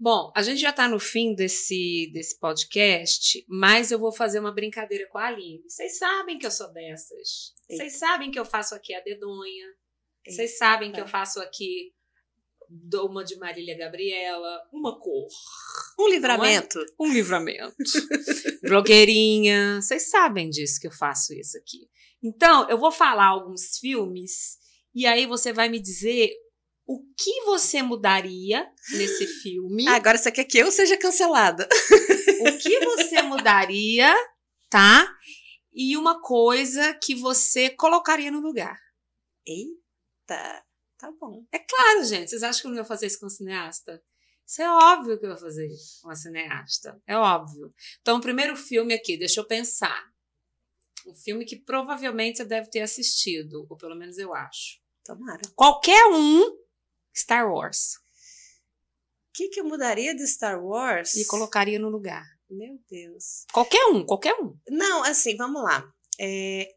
Bom, a gente já está no fim desse, desse podcast, mas eu vou fazer uma brincadeira com a Aline. Vocês sabem que eu sou dessas. Vocês sabem que eu faço aqui a dedonha. Vocês sabem que eu faço aqui dou uma de Marília Gabriela, uma cor. Um livramento. É? Um livramento. Blogueirinha. Vocês sabem disso que eu faço isso aqui. Então, eu vou falar alguns filmes e aí você vai me dizer o que você mudaria nesse filme? Ah, agora você quer que eu seja cancelada. o que você mudaria, tá? E uma coisa que você colocaria no lugar. Eita, tá bom. É claro, gente. Vocês acham que eu não ia fazer isso com um cineasta? Isso é óbvio que eu vou fazer com a cineasta. É óbvio. Então, o primeiro filme aqui, deixa eu pensar. Um filme que provavelmente você deve ter assistido, ou pelo menos eu acho. Tomara. Qualquer um Star Wars. O que, que eu mudaria de Star Wars? E colocaria no lugar. Meu Deus. Qualquer um, qualquer um. Não, assim, vamos lá. É,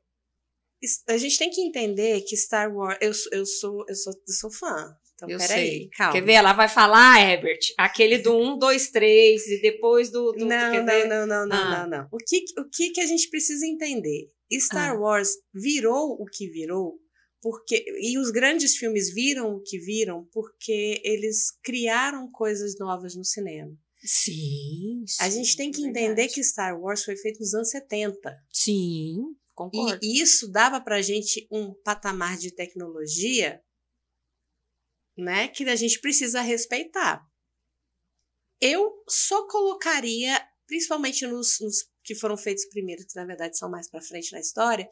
a gente tem que entender que Star Wars. Eu, eu, sou, eu, sou, eu sou fã. Então, eu peraí, sei. calma. Quer ver? Ela vai falar, Herbert, aquele do 1, 2, 3 e depois do. do não, não, não, não, não, ah. não, não, O que, o que, que a gente precisa entender? Star ah. Wars virou o que virou porque e os grandes filmes viram o que viram porque eles criaram coisas novas no cinema. Sim. sim a gente tem que é entender que Star Wars foi feito nos anos 70. Sim, concordo. E, e isso dava pra gente um patamar de tecnologia, né, que a gente precisa respeitar. Eu só colocaria principalmente nos, nos que foram feitos primeiro, que na verdade são mais para frente na história,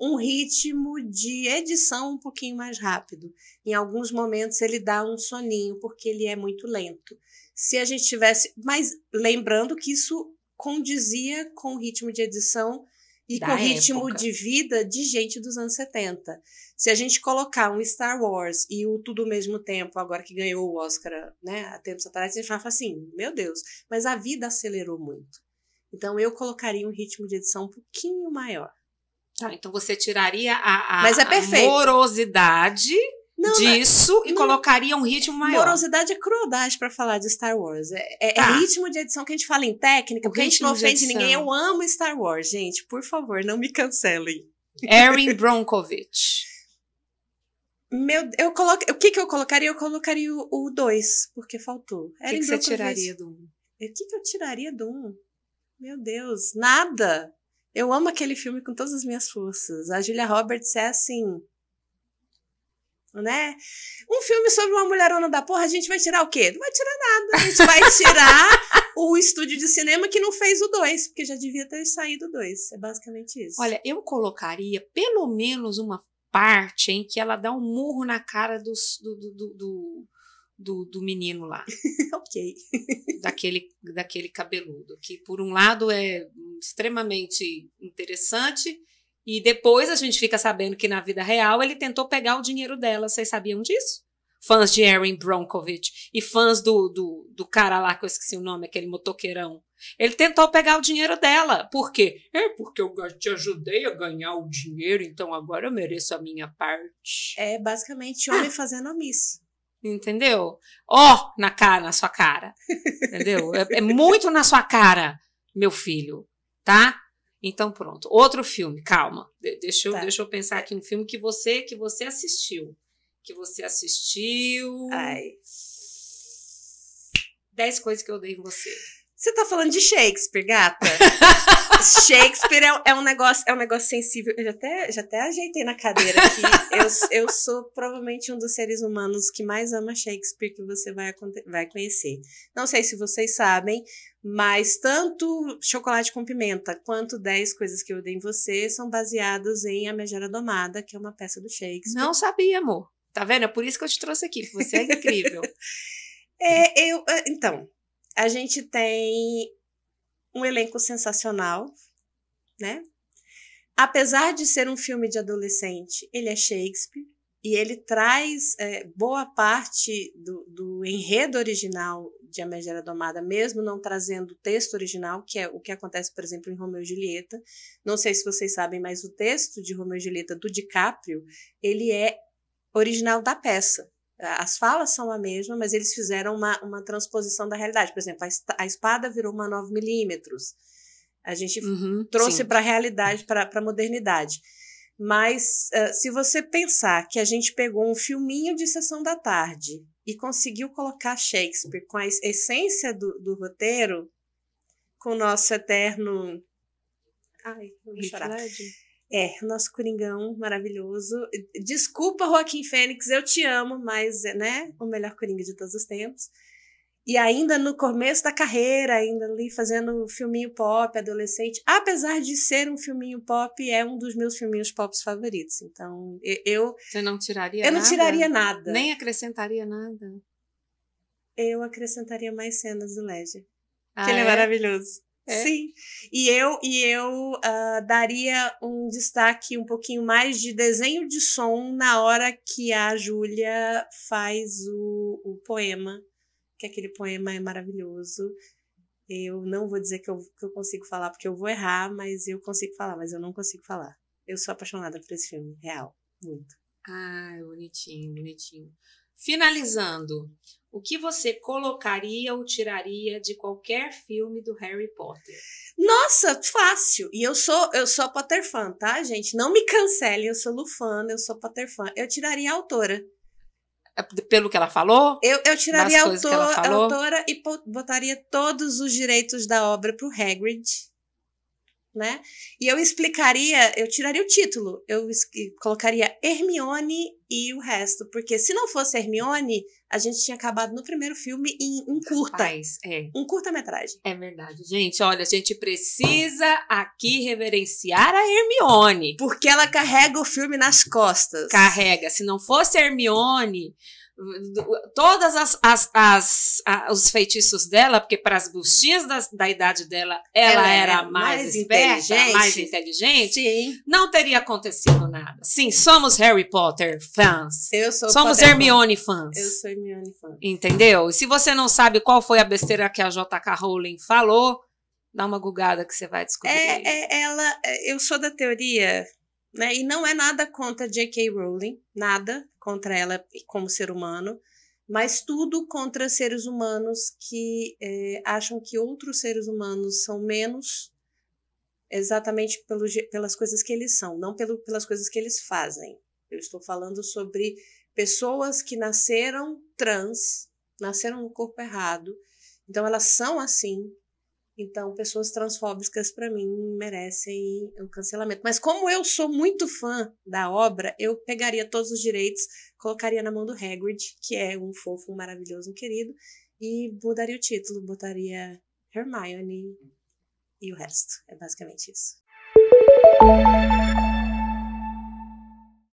um ritmo de edição um pouquinho mais rápido. Em alguns momentos ele dá um soninho porque ele é muito lento. Se a gente tivesse, mas lembrando que isso condizia com o ritmo de edição e da com o ritmo de vida de gente dos anos 70. Se a gente colocar um Star Wars e o Tudo ao Mesmo Tempo, agora que ganhou o Oscar né, há tempos atrás, a gente fala assim, meu Deus, mas a vida acelerou muito. Então eu colocaria um ritmo de edição um pouquinho maior. Tá, então você tiraria a, a, Mas é a morosidade não, disso não, e colocaria um ritmo maior. Morosidade é crueldade para falar de Star Wars. É, é, é tá. é, ritmo de edição que a gente fala em técnica, porque a gente não ofende ninguém. Eu amo Star Wars, gente. Por favor, não me cancelem. Erin Bronkovich. Meu, eu coloco, o que que eu colocaria? Eu colocaria o 2, porque faltou. O que, que você tiraria do 1? Um? O que, que eu tiraria do 1? Um? Meu Deus, nada! Eu amo aquele filme com todas as minhas forças. A Julia Roberts é assim. Né? Um filme sobre uma mulherona da porra, a gente vai tirar o quê? Não vai tirar nada. A gente vai tirar o estúdio de cinema que não fez o 2, porque já devia ter saído o 2. É basicamente isso. Olha, eu colocaria pelo menos uma parte em que ela dá um murro na cara dos, do, do, do, do do, do menino lá. ok. daquele, daquele cabeludo, que por um lado é extremamente interessante, e depois a gente fica sabendo que na vida real ele tentou pegar o dinheiro dela. Vocês sabiam disso? Fãs de Aaron Bronkovich e fãs do, do, do cara lá que eu esqueci o nome, aquele motoqueirão. Ele tentou pegar o dinheiro dela. Por quê? É porque eu te ajudei a ganhar o dinheiro, então agora eu mereço a minha parte. É basicamente ah! homem ah. fazendo a missa. Entendeu? Ó, oh, na cara, na sua cara. Entendeu? É, é muito na sua cara, meu filho, tá? Então pronto. Outro filme, calma. deixa, eu, tá. deixa eu pensar aqui um filme que você que você assistiu. Que você assistiu. Ai. Dez coisas que eu odeio em você. Você tá falando de Shakespeare, gata? Shakespeare é, é, um negócio, é um negócio sensível. Eu já até, já até ajeitei na cadeira aqui. Eu, eu sou provavelmente um dos seres humanos que mais ama Shakespeare que você vai, vai conhecer. Não sei se vocês sabem, mas tanto Chocolate com Pimenta quanto 10 Coisas que Eu Odeio em Você são baseados em A Megera Domada, que é uma peça do Shakespeare. Não sabia, amor. Tá vendo? É por isso que eu te trouxe aqui. Você é incrível. é, eu, é, então, a gente tem um elenco sensacional, né? Apesar de ser um filme de adolescente, ele é Shakespeare e ele traz é, boa parte do, do, enredo original de A Megera Domada, mesmo não trazendo o texto original, que é o que acontece, por exemplo, em Romeu e Julieta. Não sei se vocês sabem, mas o texto de Romeu e Julieta do DiCaprio, ele é original da peça. As falas são a mesma, mas eles fizeram uma, uma transposição da realidade. Por exemplo, a, a espada virou uma 9 milímetros. A gente uhum, trouxe para a realidade, para a modernidade. Mas uh, se você pensar que a gente pegou um filminho de sessão da tarde e conseguiu colocar Shakespeare com a essência do, do roteiro, com o nosso eterno. Ai, vou chorar. É, o nosso Coringão maravilhoso. Desculpa, Joaquim Fênix, eu te amo, mas né, o melhor Coringa de todos os tempos. E ainda no começo da carreira, ainda ali fazendo filminho pop, adolescente. Apesar de ser um filminho pop, é um dos meus filminhos pop favoritos. Então, eu. Você não tiraria Eu não nada? tiraria nada. Nem acrescentaria nada. Eu acrescentaria mais cenas do Ledger. Ah, que ele é, é maravilhoso. É. Sim. E eu, e eu uh, daria um destaque um pouquinho mais de desenho de som na hora que a Júlia faz o, o poema, que aquele poema é maravilhoso. Eu não vou dizer que eu, que eu consigo falar, porque eu vou errar, mas eu consigo falar, mas eu não consigo falar. Eu sou apaixonada por esse filme, real, muito. Ah, é bonitinho, bonitinho. Finalizando, o que você colocaria ou tiraria de qualquer filme do Harry Potter? Nossa, fácil. E eu sou eu sou Potter fã, tá, gente? Não me cancele. eu sou Lufana, eu sou Potter fã. Eu tiraria a autora. É, pelo que ela falou? Eu, eu tiraria a autora, a autora e botaria todos os direitos da obra para o Hagrid né? E eu explicaria, eu tiraria o título, eu colocaria Hermione e o resto, porque se não fosse Hermione, a gente tinha acabado no primeiro filme em um curta. Rapaz, é. Um curta-metragem. É verdade. Gente, olha, a gente precisa aqui reverenciar a Hermione. Porque ela carrega o filme nas costas. Carrega. Se não fosse Hermione todas as, as, as, as, os feitiços dela, porque para as bustinhas da, da idade dela, ela, ela era, era mais, mais esperta, inteligente. mais inteligente, Sim. não teria acontecido nada. Sim, somos Harry Potter fãs. Eu sou Somos Potter Hermione fãs. Eu sou Hermione fã. Entendeu? E se você não sabe qual foi a besteira que a J.K. Rowling falou, dá uma gugada que você vai descobrir. É, é, ela, é, eu sou da teoria né? E não é nada contra J.K. Rowling, nada contra ela como ser humano, mas tudo contra seres humanos que é, acham que outros seres humanos são menos exatamente pelo, pelas coisas que eles são, não pelo, pelas coisas que eles fazem. Eu estou falando sobre pessoas que nasceram trans, nasceram no corpo errado, então elas são assim, então, pessoas transfóbicas, para mim, merecem o um cancelamento. Mas, como eu sou muito fã da obra, eu pegaria todos os direitos, colocaria na mão do Hagrid, que é um fofo, um maravilhoso, um querido, e mudaria o título, botaria Hermione e o resto. É basicamente isso.